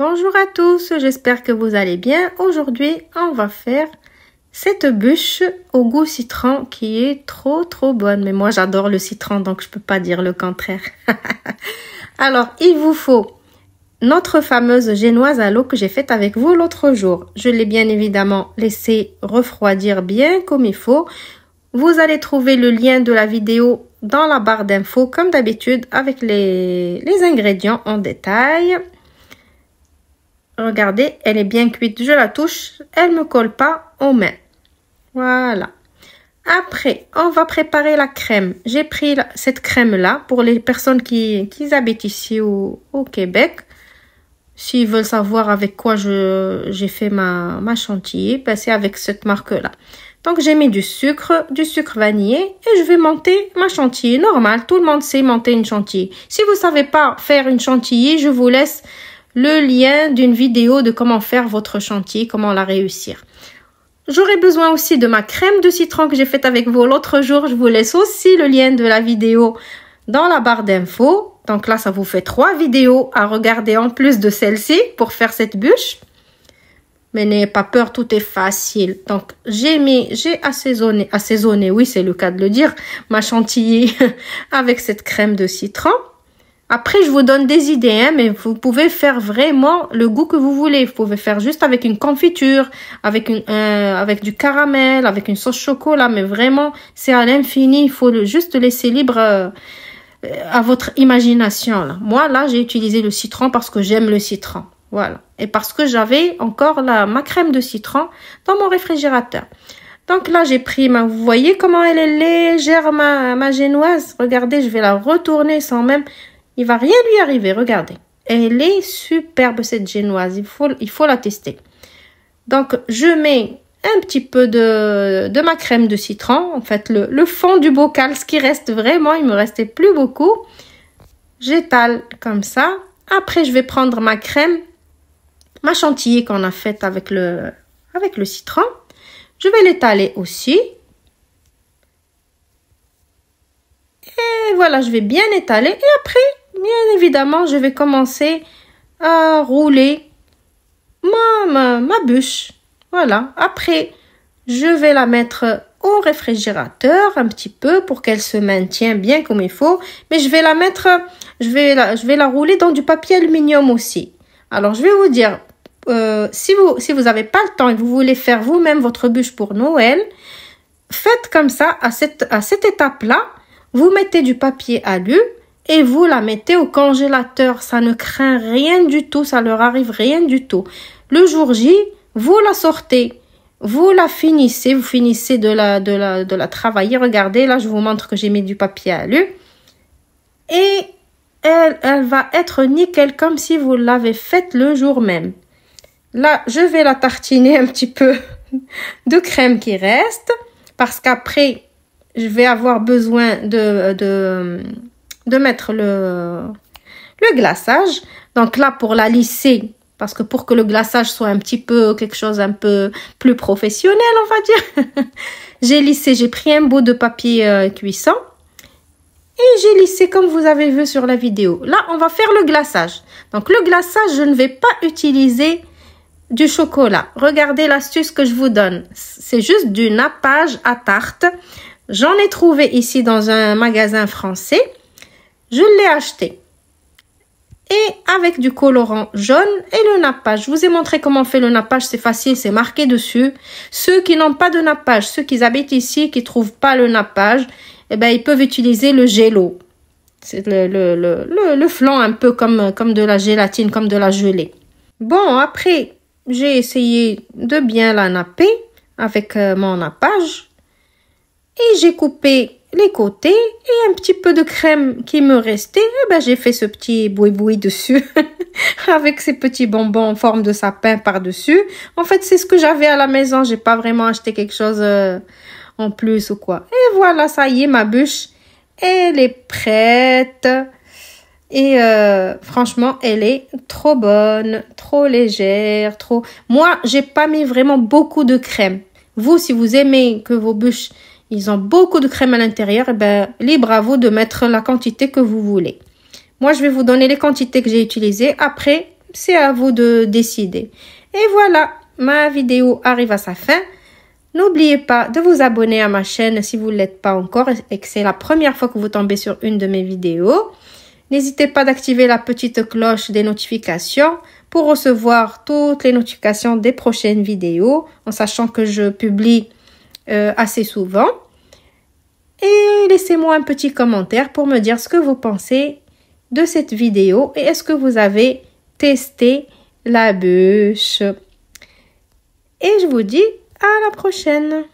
Bonjour à tous, j'espère que vous allez bien. Aujourd'hui, on va faire cette bûche au goût citron qui est trop trop bonne. Mais moi, j'adore le citron, donc je peux pas dire le contraire. Alors, il vous faut notre fameuse génoise à l'eau que j'ai faite avec vous l'autre jour. Je l'ai bien évidemment laissée refroidir bien comme il faut. Vous allez trouver le lien de la vidéo dans la barre d'infos, comme d'habitude, avec les ingrédients en détail. Regardez, elle est bien cuite. Je la touche, elle ne me colle pas aux mains. Voilà. Après, on va préparer la crème. J'ai pris cette crème-là pour les personnes qui, habitent ici au, au Québec. S'ils veulent savoir avec quoi j'ai fait ma, chantilly, ben, c'est avec cette marque-là. Donc, j'ai mis du sucre, du sucre vanillé et je vais monter ma chantilly. Normal, tout le monde sait monter une chantilly. Si vous ne savez pas faire une chantilly, je vous laisse le lien d'une vidéo de comment faire votre chantier, comment la réussir. J'aurai besoin aussi de ma crème de citron que j'ai faite avec vous l'autre jour. Je vous laisse aussi le lien de la vidéo dans la barre d'infos. Donc là, ça vous fait trois vidéos à regarder en plus de celle-ci pour faire cette bûche. Mais n'ayez pas peur, tout est facile. Donc, j'ai mis, j'ai assaisonné, assaisonné, oui, c'est le cas de le dire, ma chantilly avec cette crème de citron. Après, je vous donne des idées, hein, mais vous pouvez faire vraiment le goût que vous voulez. Vous pouvez faire juste avec une confiture, avec, une, euh, avec du caramel, avec une sauce chocolat, mais vraiment, c'est à l'infini. Il faut le, juste laisser libre euh, à votre imagination. Moi, là, j'ai utilisé le citron parce que j'aime le citron. Voilà. Et parce que j'avais encore la, ma crème de citron dans mon réfrigérateur. Donc là, j'ai pris ma... Vous voyez comment elle est légère, ma génoise Regardez, je vais la retourner sans même il va rien lui arriver, regardez. Elle est superbe cette génoise, il faut, il faut la tester. Donc je mets un petit peu de, ma crème de citron, en fait le, fond du bocal, ce qui reste vraiment, il me restait plus beaucoup. J'étale comme ça. Après je vais prendre ma crème, ma chantilly qu'on a faite avec le, avec le citron. Je vais l'étaler aussi. Et voilà, je vais bien étaler et après évidemment, je vais commencer à rouler ma, ma, bûche. Voilà. Après, je vais la mettre au réfrigérateur un petit peu pour qu'elle se maintienne bien comme il faut. Mais je vais la mettre, je vais la, je vais la rouler dans du papier aluminium aussi. Alors je vais vous dire, euh, si vous si vous n'avez pas le temps et que vous voulez faire vous-même votre bûche pour Noël, faites comme ça à cette à cette étape là. Vous mettez du papier alu et vous la mettez au congélateur. Ça ne craint rien du tout, ça leur arrive rien du tout. Le jour J, vous la sortez. Vous la finissez, vous finissez de la, de la travailler. Regardez, là, je vous montre que j'ai mis du papier alu. Et elle, va être nickel comme si vous l'avez faite le jour même. Là, je vais la tartiner un petit peu de crème qui reste parce qu'après, je vais avoir besoin de, de mettre le, le glaçage. Donc là, pour la lisser, parce que pour que le glaçage soit un petit peu quelque chose un peu plus professionnel, on va dire, j'ai lissé, j'ai pris un bout de papier euh, cuisson et j'ai lissé comme vous avez vu sur la vidéo. Là, on va faire le glaçage. Donc le glaçage, je ne vais pas utiliser du chocolat. Regardez l'astuce que je vous donne. C'est juste du nappage à tarte. J'en ai trouvé ici dans un magasin français. Je l'ai acheté. Et avec du colorant jaune et le nappage. Je vous ai montré comment on fait le nappage, c'est facile, c'est marqué dessus. Ceux qui n'ont pas de nappage, ceux qui habitent ici, qui trouvent pas le nappage, eh ben, ils peuvent utiliser le gelo. C'est le, le, un peu comme, comme de la gélatine, comme de la gelée. Bon, après, j'ai essayé de bien la napper avec euh, mon nappage. Et j'ai coupé les côtés et un petit peu de crème qui me restait, eh ben j'ai fait ce petit boui-boui dessus avec ces petits bonbons en forme de sapin par-dessus. En fait, c'est ce que j'avais à la maison, j'ai pas vraiment acheté quelque chose euh, en plus ou quoi. Et voilà, ça y est, ma bûche, elle est prête. Et euh, franchement, elle est trop bonne, trop légère, trop... Moi, j'ai pas mis vraiment beaucoup de crème. Vous, si vous aimez que vos bûches ils ont beaucoup de crème à l'intérieur, et eh ben, libre à vous de mettre la quantité que vous voulez. Moi, je vais vous donner les quantités que j'ai utilisées. Après, c'est à vous de décider. Et voilà, ma vidéo arrive à sa fin. N'oubliez pas de vous abonner à ma chaîne si vous ne l'êtes pas encore et que c'est la première fois que vous tombez sur une de mes vidéos. N'hésitez pas d'activer la petite cloche des notifications pour recevoir toutes les notifications des prochaines vidéos en sachant que je publie euh, assez souvent. Et laissez-moi un petit commentaire pour me dire ce que vous pensez de cette vidéo et est-ce que vous avez testé la bûche. Et je vous dis à la prochaine.